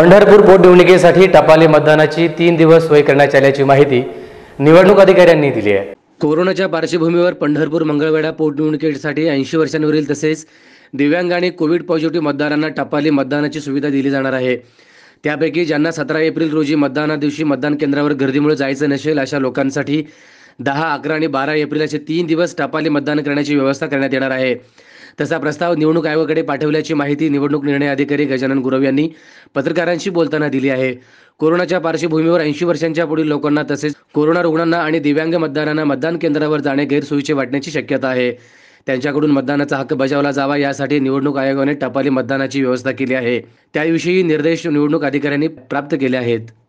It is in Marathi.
पंढरपूर पोटनिवडणुकीसाठी टपाली मतदानाची तीन दिवस सोय करण्यात आल्याची माहिती निवडणूक अधिकाऱ्यांनी दिली आहे कोरोनाच्या पार्श्वभूमीवर पंढरपूर मंगळवेढा पोटनिवडणुकीसाठी ऐंशी वर्षांवरील तसेच दिव्यांग आणि कोविड पॉझिटिव्ह मतदारांना टपाली मतदानाची सुविधा दिली जाणार आहे त्यापैकी ज्यांना सतरा एप्रिल रोजी मतदाना दिवशी मतदान केंद्रावर गर्दीमुळे जायचं नसेल अशा लोकांसाठी दहा अकरा आणि बारा एप्रिल असे तीन दिवस टपाली मतदान करण्याची व्यवस्था करण्यात येणार आहे तसा प्रस्ताव निवडणूक आयोगाकडे पाठवल्याची माहिती निवडणूक निर्णय अधिकारी गजानन गुरव यांनी पत्रकारांशी बोलताना दिली आहे कोरोनाच्या पार्श्वभूमीवर ऐंशी वर्षांच्या पुढील लोकांना तसेच कोरोना रुग्णांना आणि दिव्यांग मतदारांना मतदान केंद्रावर जाणे गैरसोयीचे वाटण्याची शक्यता आहे त्यांच्याकडून मतदानाचा हक्क बजावला जावा यासाठी निवडणूक आयोगाने टपाली मतदानाची व्यवस्था केली आहे त्याविषयी निर्देश निवडणूक अधिकाऱ्यांनी प्राप्त केले आहेत